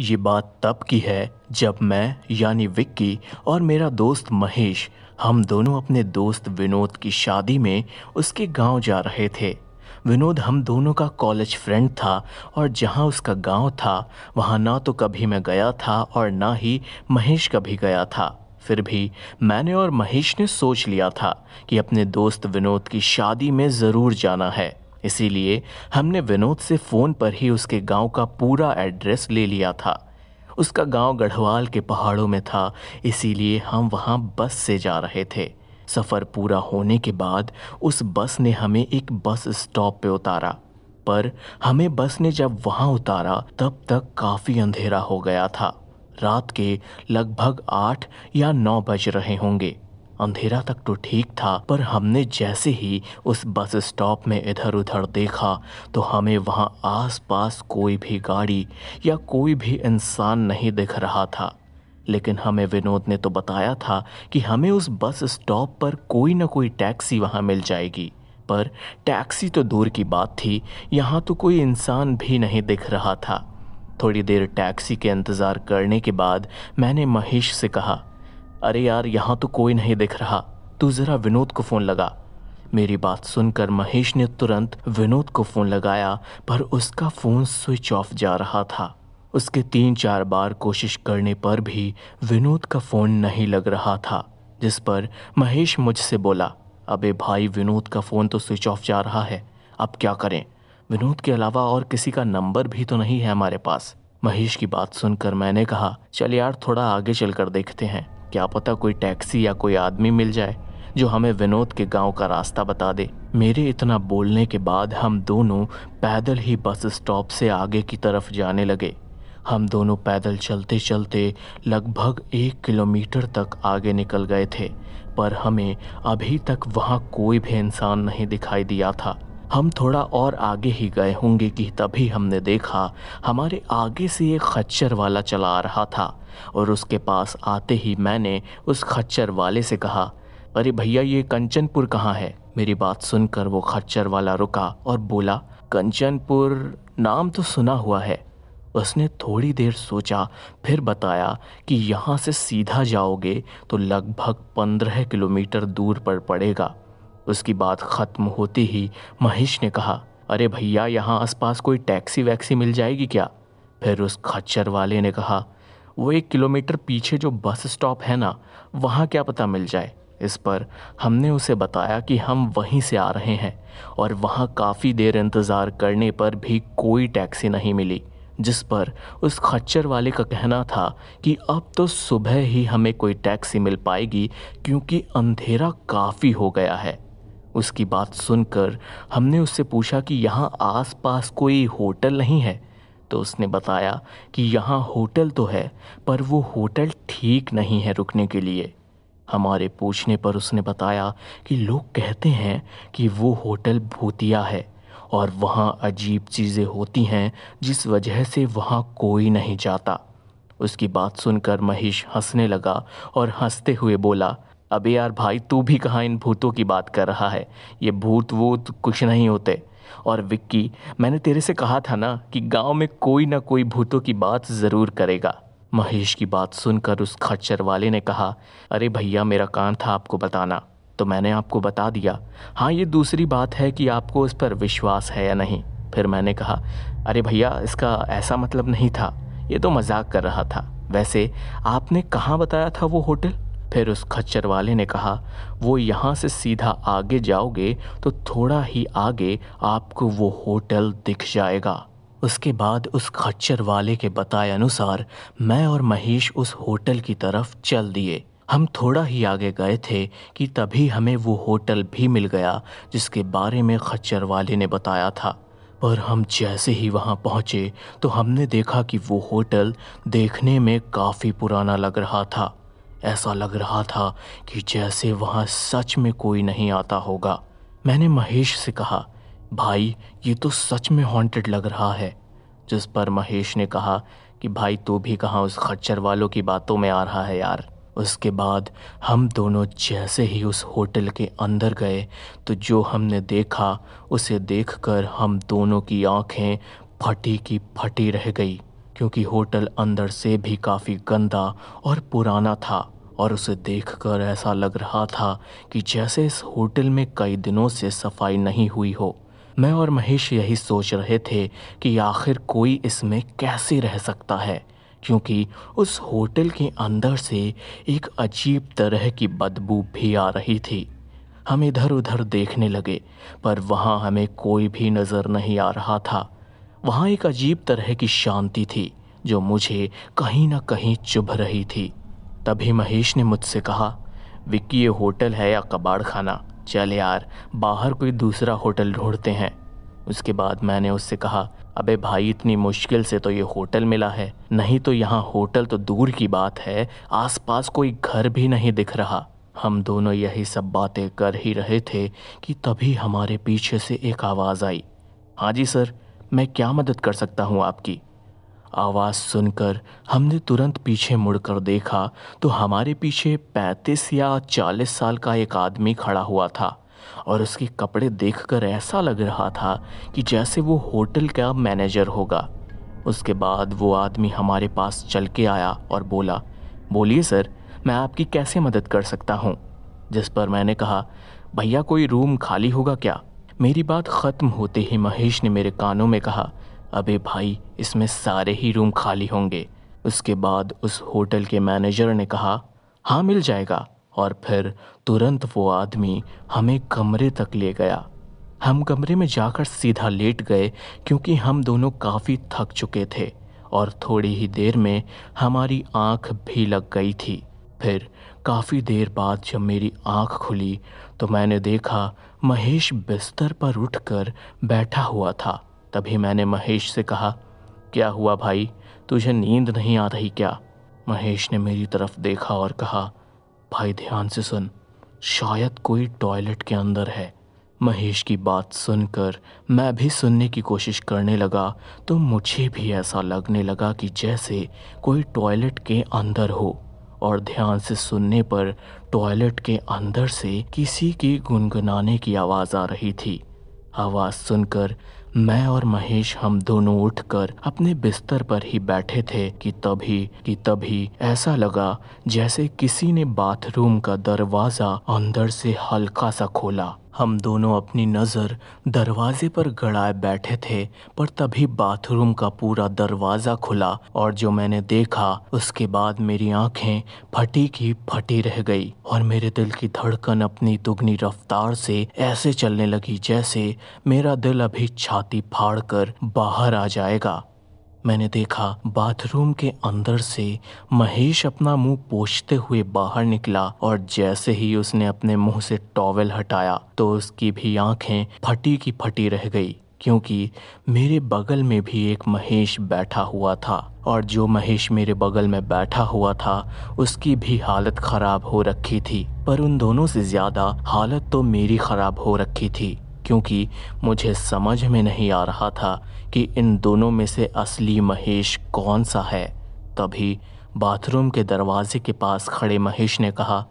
ये बात तब की है जब मैं यानी विक्की और मेरा दोस्त महेश हम दोनों अपने दोस्त विनोद की शादी में उसके गांव जा रहे थे विनोद हम दोनों का कॉलेज फ्रेंड था और जहां उसका गांव था वहां ना तो कभी मैं गया था और ना ही महेश कभी गया था फिर भी मैंने और महेश ने सोच लिया था कि अपने दोस्त विनोद की शादी में ज़रूर जाना है इसीलिए हमने विनोद से फ़ोन पर ही उसके गांव का पूरा एड्रेस ले लिया था उसका गांव गढ़वाल के पहाड़ों में था इसीलिए हम वहां बस से जा रहे थे सफ़र पूरा होने के बाद उस बस ने हमें एक बस स्टॉप पे उतारा पर हमें बस ने जब वहां उतारा तब तक काफ़ी अंधेरा हो गया था रात के लगभग आठ या नौ बज रहे होंगे अंधेरा तक तो ठीक था पर हमने जैसे ही उस बस स्टॉप में इधर उधर देखा तो हमें वहाँ आसपास कोई भी गाड़ी या कोई भी इंसान नहीं दिख रहा था लेकिन हमें विनोद ने तो बताया था कि हमें उस बस स्टॉप पर कोई ना कोई टैक्सी वहाँ मिल जाएगी पर टैक्सी तो दूर की बात थी यहाँ तो कोई इंसान भी नहीं दिख रहा था थोड़ी देर टैक्सी के इंतज़ार करने के बाद मैंने महेश से कहा अरे यार यहाँ तो कोई नहीं दिख रहा तू ज़रा विनोद को फ़ोन लगा मेरी बात सुनकर महेश ने तुरंत विनोद को फ़ोन लगाया पर उसका फ़ोन स्विच ऑफ जा रहा था उसके तीन चार बार कोशिश करने पर भी विनोद का फ़ोन नहीं लग रहा था जिस पर महेश मुझसे बोला अबे भाई विनोद का फ़ोन तो स्विच ऑफ जा रहा है अब क्या करें विनोद के अलावा और किसी का नंबर भी तो नहीं है हमारे पास महेश की बात सुनकर मैंने कहा चल यार थोड़ा आगे चलकर देखते हैं क्या पता कोई टैक्सी या कोई आदमी मिल जाए जो हमें विनोद के गांव का रास्ता बता दे मेरे इतना बोलने के बाद हम दोनों पैदल ही बस स्टॉप से आगे की तरफ जाने लगे हम दोनों पैदल चलते चलते लगभग एक किलोमीटर तक आगे निकल गए थे पर हमें अभी तक वहाँ कोई भी इंसान नहीं दिखाई दिया था हम थोड़ा और आगे ही गए होंगे कि तभी हमने देखा हमारे आगे से एक खच्चर वाला चला आ रहा था और उसके पास आते ही मैंने उस खच्चर वाले से कहा अरे भैया ये कंचनपुर कहाँ है मेरी बात सुनकर वो खच्चर वाला रुका और बोला कंचनपुर नाम तो सुना हुआ है उसने थोड़ी देर सोचा फिर बताया कि यहाँ से सीधा जाओगे तो लगभग पंद्रह किलोमीटर दूर पर पड़ेगा उसकी बात ख़त्म होते ही महेश ने कहा अरे भैया यहाँ आसपास कोई टैक्सी वैक्सी मिल जाएगी क्या फिर उस खच्चर वाले ने कहा वो एक किलोमीटर पीछे जो बस स्टॉप है ना वहाँ क्या पता मिल जाए इस पर हमने उसे बताया कि हम वहीं से आ रहे हैं और वहाँ काफ़ी देर इंतज़ार करने पर भी कोई टैक्सी नहीं मिली जिस पर उस खच्चर वाले का कहना था कि अब तो सुबह ही हमें कोई टैक्सी मिल पाएगी क्योंकि अंधेरा काफ़ी हो गया है उसकी बात सुनकर हमने उससे पूछा कि यहाँ आसपास कोई होटल नहीं है तो उसने बताया कि यहाँ होटल तो है पर वो होटल ठीक नहीं है रुकने के लिए हमारे पूछने पर उसने बताया कि लोग कहते हैं कि वो होटल भूतिया है और वहाँ अजीब चीज़ें होती हैं जिस वजह से वहाँ कोई नहीं जाता उसकी बात सुनकर महेश हंसने लगा और हंसते हुए बोला अबे यार भाई तू भी कहाँ इन भूतों की बात कर रहा है ये भूत वूत कुछ नहीं होते और विक्की मैंने तेरे से कहा था ना कि गांव में कोई ना कोई भूतों की बात ज़रूर करेगा महेश की बात सुनकर उस खच्चर वाले ने कहा अरे भैया मेरा कान था आपको बताना तो मैंने आपको बता दिया हाँ ये दूसरी बात है कि आपको उस पर विश्वास है या नहीं फिर मैंने कहा अरे भैया इसका ऐसा मतलब नहीं था ये तो मजाक कर रहा था वैसे आपने कहाँ बताया था वो होटल फिर उस खच्चर वाले ने कहा वो यहाँ से सीधा आगे जाओगे तो थोड़ा ही आगे आपको वो होटल दिख जाएगा उसके बाद उस खच्चर वाले के बताए अनुसार मैं और महेश उस होटल की तरफ चल दिए हम थोड़ा ही आगे गए थे कि तभी हमें वो होटल भी मिल गया जिसके बारे में खच्चर वाले ने बताया था पर हम जैसे ही वहाँ पहुँचे तो हमने देखा कि वो होटल देखने में काफ़ी पुराना लग रहा था ऐसा लग रहा था कि जैसे वहाँ सच में कोई नहीं आता होगा मैंने महेश से कहा भाई ये तो सच में हॉन्टेड लग रहा है जिस पर महेश ने कहा कि भाई तू भी कहाँ उस खच्चर वालों की बातों में आ रहा है यार उसके बाद हम दोनों जैसे ही उस होटल के अंदर गए तो जो हमने देखा उसे देखकर हम दोनों की आंखें फटी की फटी रह गई क्योंकि होटल अंदर से भी काफ़ी गंदा और पुराना था और उसे देखकर ऐसा लग रहा था कि जैसे इस होटल में कई दिनों से सफाई नहीं हुई हो मैं और महेश यही सोच रहे थे कि आखिर कोई इसमें कैसे रह सकता है क्योंकि उस होटल के अंदर से एक अजीब तरह की बदबू भी आ रही थी हम इधर उधर देखने लगे पर वहाँ हमें कोई भी नज़र नहीं आ रहा था वहाँ एक अजीब तरह की शांति थी जो मुझे कहीं ना कहीं चुभ रही थी तभी महेश ने मुझसे कहा विक्की ये होटल है या कबाड़ खाना चल यार बाहर कोई दूसरा होटल ढूंढते हैं उसके बाद मैंने उससे कहा अबे भाई इतनी मुश्किल से तो ये होटल मिला है नहीं तो यहाँ होटल तो दूर की बात है आसपास कोई घर भी नहीं दिख रहा हम दोनों यही सब बातें कर ही रहे थे कि तभी हमारे पीछे से एक आवाज़ आई हाँ जी सर मैं क्या मदद कर सकता हूँ आपकी आवाज़ सुनकर हमने तुरंत पीछे मुड़कर देखा तो हमारे पीछे पैंतीस या चालीस साल का एक आदमी खड़ा हुआ था और उसके कपड़े देखकर ऐसा लग रहा था कि जैसे वो होटल का मैनेजर होगा उसके बाद वो आदमी हमारे पास चल के आया और बोला बोलिए सर मैं आपकी कैसे मदद कर सकता हूँ जिस पर मैंने कहा भैया कोई रूम खाली होगा क्या मेरी बात ख़त्म होते ही महेश ने मेरे कानों में कहा अबे भाई इसमें सारे ही रूम खाली होंगे उसके बाद उस होटल के मैनेजर ने कहा हाँ मिल जाएगा और फिर तुरंत वो आदमी हमें कमरे तक ले गया हम कमरे में जाकर सीधा लेट गए क्योंकि हम दोनों काफ़ी थक चुके थे और थोड़ी ही देर में हमारी आंख भी लग गई थी फिर काफ़ी देर बाद जब मेरी आंख खुली तो मैंने देखा महेश बिस्तर पर उठकर बैठा हुआ था तभी मैंने महेश से कहा क्या हुआ भाई तुझे नींद नहीं आ रही क्या महेश ने मेरी तरफ देखा और कहा भाई ध्यान से सुन शायद कोई टॉयलेट के अंदर है महेश की बात सुनकर मैं भी सुनने की कोशिश करने लगा तो मुझे भी ऐसा लगने लगा कि जैसे कोई टॉयलेट के अंदर हो और ध्यान से सुनने पर टॉयलेट के अंदर से किसी की गुनगुनाने की आवाज़ आ रही थी आवाज़ सुनकर मैं और महेश हम दोनों उठकर अपने बिस्तर पर ही बैठे थे कि तभी कि तभी ऐसा लगा जैसे किसी ने बाथरूम का दरवाज़ा अंदर से हल्का सा खोला हम दोनों अपनी नज़र दरवाजे पर गड़ाए बैठे थे पर तभी बाथरूम का पूरा दरवाज़ा खुला और जो मैंने देखा उसके बाद मेरी आंखें फटी की फटी रह गई और मेरे दिल की धड़कन अपनी दुगनी रफ्तार से ऐसे चलने लगी जैसे मेरा दिल अभी छाती फाड़ कर बाहर आ जाएगा मैंने देखा बाथरूम के अंदर से महेश अपना मुंह पोछते हुए बाहर निकला और जैसे ही उसने अपने मुंह से टॉवेल हटाया तो उसकी भी आंखें फटी की फटी रह गई क्योंकि मेरे बगल में भी एक महेश बैठा हुआ था और जो महेश मेरे बगल में बैठा हुआ था उसकी भी हालत खराब हो रखी थी पर उन दोनों से ज्यादा हालत तो मेरी खराब हो रखी थी क्योंकि मुझे समझ में नहीं आ रहा था कि इन दोनों में से असली महेश कौन सा है तभी बाथरूम के दरवाजे के पास खड़े महेश ने कहा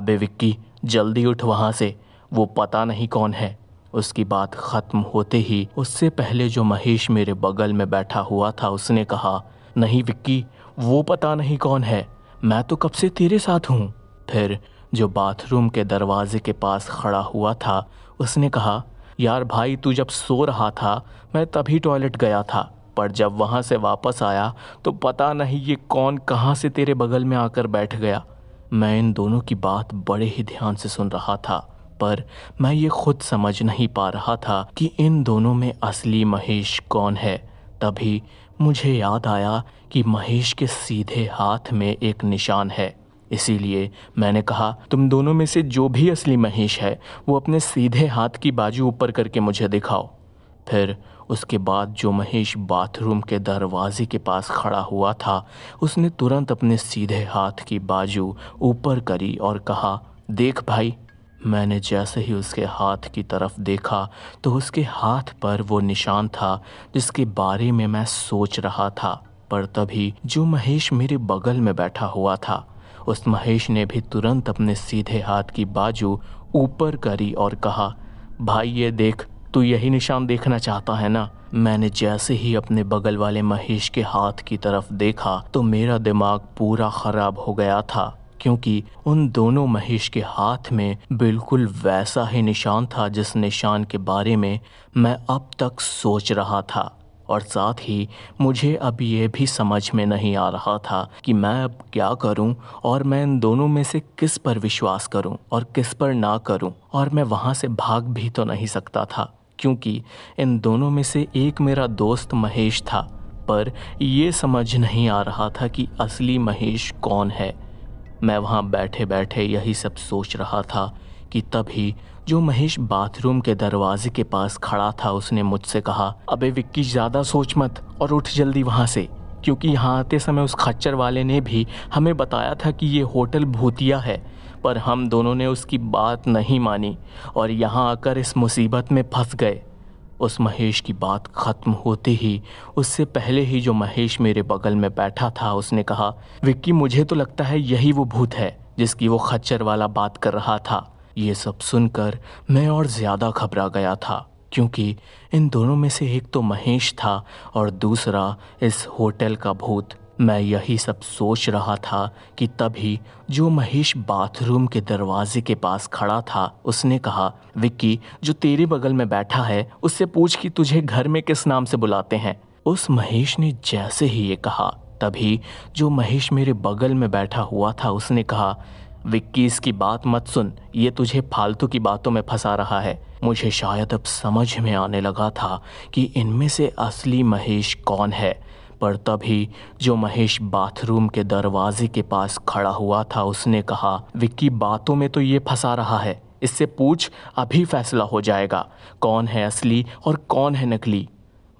अबे विक्की जल्दी उठ वहाँ से वो पता नहीं कौन है उसकी बात ख़त्म होते ही उससे पहले जो महेश मेरे बगल में बैठा हुआ था उसने कहा नहीं विक्की वो पता नहीं कौन है मैं तो कब से तेरे साथ हूँ फिर जो बाथरूम के दरवाजे के पास खड़ा हुआ था उसने कहा यार भाई तू जब सो रहा था मैं तभी टॉयलेट गया था पर जब वहाँ से वापस आया तो पता नहीं ये कौन कहाँ से तेरे बगल में आकर बैठ गया मैं इन दोनों की बात बड़े ही ध्यान से सुन रहा था पर मैं ये खुद समझ नहीं पा रहा था कि इन दोनों में असली महेश कौन है तभी मुझे याद आया कि महेश के सीधे हाथ में एक निशान है इसीलिए मैंने कहा तुम दोनों में से जो भी असली महेश है वो अपने सीधे हाथ की बाजू ऊपर करके मुझे दिखाओ फिर उसके बाद जो महेश बाथरूम के दरवाजे के पास खड़ा हुआ था उसने तुरंत अपने सीधे हाथ की बाजू ऊपर करी और कहा देख भाई मैंने जैसे ही उसके हाथ की तरफ देखा तो उसके हाथ पर वो निशान था जिसके बारे में मैं सोच रहा था पर तभी जो महेश मेरे बगल में बैठा हुआ था उस महेश ने भी तुरंत अपने सीधे हाथ की बाजू ऊपर करी और कहा भाई ये देख तू यही निशान देखना चाहता है ना मैंने जैसे ही अपने बगल वाले महेश के हाथ की तरफ देखा तो मेरा दिमाग पूरा खराब हो गया था क्योंकि उन दोनों महेश के हाथ में बिल्कुल वैसा ही निशान था जिस निशान के बारे में मैं अब तक सोच रहा था और साथ ही मुझे अब ये भी समझ में नहीं आ रहा था कि मैं अब क्या करूं और मैं इन दोनों में से किस पर विश्वास करूं और किस पर ना करूं और मैं वहां से भाग भी तो नहीं सकता था क्योंकि इन दोनों में से एक मेरा दोस्त महेश था पर यह समझ नहीं आ रहा था कि असली महेश कौन है मैं वहाँ बैठे बैठे यही सब सोच रहा था कि तभी जो महेश बाथरूम के दरवाजे के पास खड़ा था उसने मुझसे कहा अबे विक्की ज़्यादा सोच मत और उठ जल्दी वहाँ से क्योंकि यहाँ आते समय उस खच्चर वाले ने भी हमें बताया था कि ये होटल भूतिया है पर हम दोनों ने उसकी बात नहीं मानी और यहाँ आकर इस मुसीबत में फंस गए उस महेश की बात ख़त्म होते ही उससे पहले ही जो महेश मेरे बगल में बैठा था उसने कहा विक्की मुझे तो लगता है यही वो भूत है जिसकी वो खच्चर वाला बात कर रहा था ये सब सुनकर मैं और ज़्यादा घबरा गया था क्योंकि इन दोनों में से एक तो महेश था और दूसरा इस होटल का भूत मैं यही सब सोच रहा था कि तभी जो महेश बाथरूम के दरवाजे के पास खड़ा था उसने कहा विक्की जो तेरे बगल में बैठा है उससे पूछ कि तुझे घर में किस नाम से बुलाते हैं उस महेश ने जैसे ही ये कहा तभी जो महेश मेरे बगल में बैठा हुआ था उसने कहा विक्की इसकी बात मत सुन ये तुझे फालतू की बातों में फंसा रहा है मुझे शायद अब समझ में आने लगा था कि इनमें से असली महेश कौन है पर तभी जो महेश बाथरूम के दरवाजे के पास खड़ा हुआ था उसने कहा विक्की बातों में तो ये फंसा रहा है इससे पूछ अभी फैसला हो जाएगा कौन है असली और कौन है नकली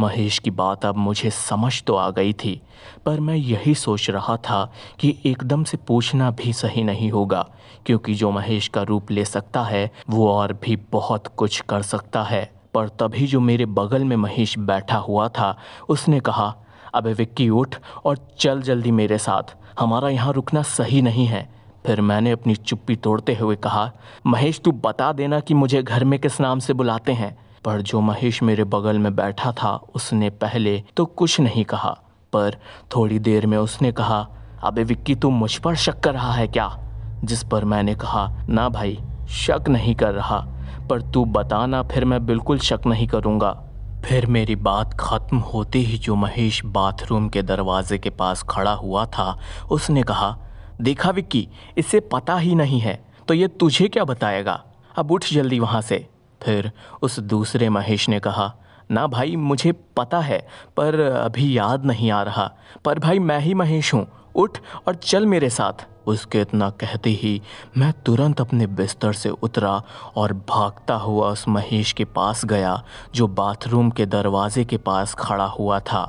महेश की बात अब मुझे समझ तो आ गई थी पर मैं यही सोच रहा था कि एकदम से पूछना भी सही नहीं होगा क्योंकि जो महेश का रूप ले सकता है वो और भी बहुत कुछ कर सकता है पर तभी जो मेरे बगल में महेश बैठा हुआ था उसने कहा अब विक्की उठ और चल जल्दी मेरे साथ हमारा यहाँ रुकना सही नहीं है फिर मैंने अपनी चुप्पी तोड़ते हुए कहा महेश तू बता देना कि मुझे घर में किस नाम से बुलाते हैं पर जो महेश मेरे बगल में बैठा था उसने पहले तो कुछ नहीं कहा पर थोड़ी देर में उसने कहा अबे विक्की तू मुझ पर शक कर रहा है क्या जिस पर मैंने कहा ना भाई शक नहीं कर रहा पर तू बताना फिर मैं बिल्कुल शक नहीं करूँगा फिर मेरी बात ख़त्म होते ही जो महेश बाथरूम के दरवाजे के पास खड़ा हुआ था उसने कहा देखा विक्की इसे पता ही नहीं है तो ये तुझे क्या बताएगा अब उठ जल्दी वहाँ से फिर उस दूसरे महेश ने कहा ना भाई मुझे पता है पर अभी याद नहीं आ रहा पर भाई मैं ही महेश हूँ उठ और चल मेरे साथ उसके इतना कहते ही मैं तुरंत अपने बिस्तर से उतरा और भागता हुआ उस महेश के पास गया जो बाथरूम के दरवाजे के पास खड़ा हुआ था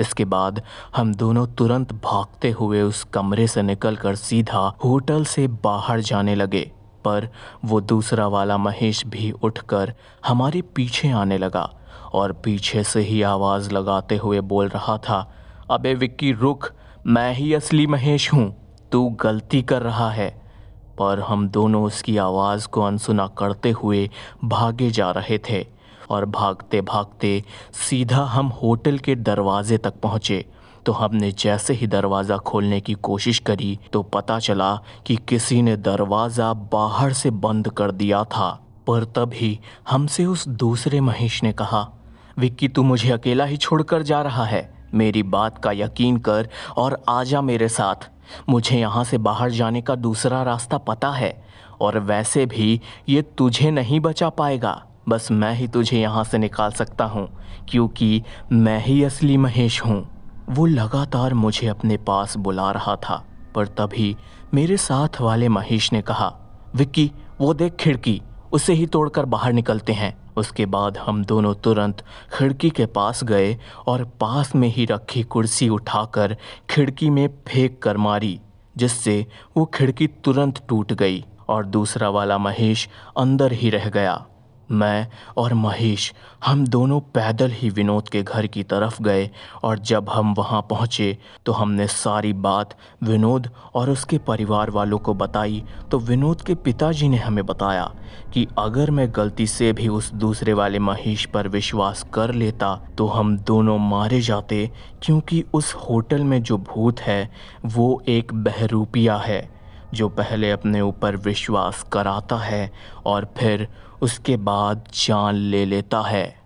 इसके बाद हम दोनों तुरंत भागते हुए उस कमरे से निकलकर सीधा होटल से बाहर जाने लगे पर वो दूसरा वाला महेश भी उठकर हमारे पीछे आने लगा और पीछे से ही आवाज़ लगाते हुए बोल रहा था अबे विक्की रुक मैं ही असली महेश हूँ तू गलती कर रहा है पर हम दोनों उसकी आवाज़ को अनसुना करते हुए भागे जा रहे थे और भागते भागते सीधा हम होटल के दरवाजे तक पहुँचे तो हमने जैसे ही दरवाज़ा खोलने की कोशिश करी तो पता चला कि किसी ने दरवाज़ा बाहर से बंद कर दिया था पर तभी हमसे उस दूसरे महेश ने कहा विक्की तू मुझे अकेला ही छोड़कर जा रहा है मेरी बात का यकीन कर और आजा मेरे साथ मुझे यहाँ से बाहर जाने का दूसरा रास्ता पता है और वैसे भी ये तुझे नहीं बचा पाएगा बस मैं ही तुझे यहाँ से निकाल सकता हूँ क्योंकि मैं ही असली महेश हूँ वो लगातार मुझे अपने पास बुला रहा था पर तभी मेरे साथ वाले महेश ने कहा विक्की वो देख खिड़की उसे ही तोड़कर बाहर निकलते हैं उसके बाद हम दोनों तुरंत खिड़की के पास गए और पास में ही रखी कुर्सी उठाकर खिड़की में फेंक कर मारी जिससे वो खिड़की तुरंत टूट गई और दूसरा वाला महेश अंदर ही रह गया मैं और महेश हम दोनों पैदल ही विनोद के घर की तरफ गए और जब हम वहाँ पहुँचे तो हमने सारी बात विनोद और उसके परिवार वालों को बताई तो विनोद के पिताजी ने हमें बताया कि अगर मैं गलती से भी उस दूसरे वाले महेश पर विश्वास कर लेता तो हम दोनों मारे जाते क्योंकि उस होटल में जो भूत है वो एक बहरूपिया है जो पहले अपने ऊपर विश्वास कराता है और फिर उसके बाद जान ले लेता है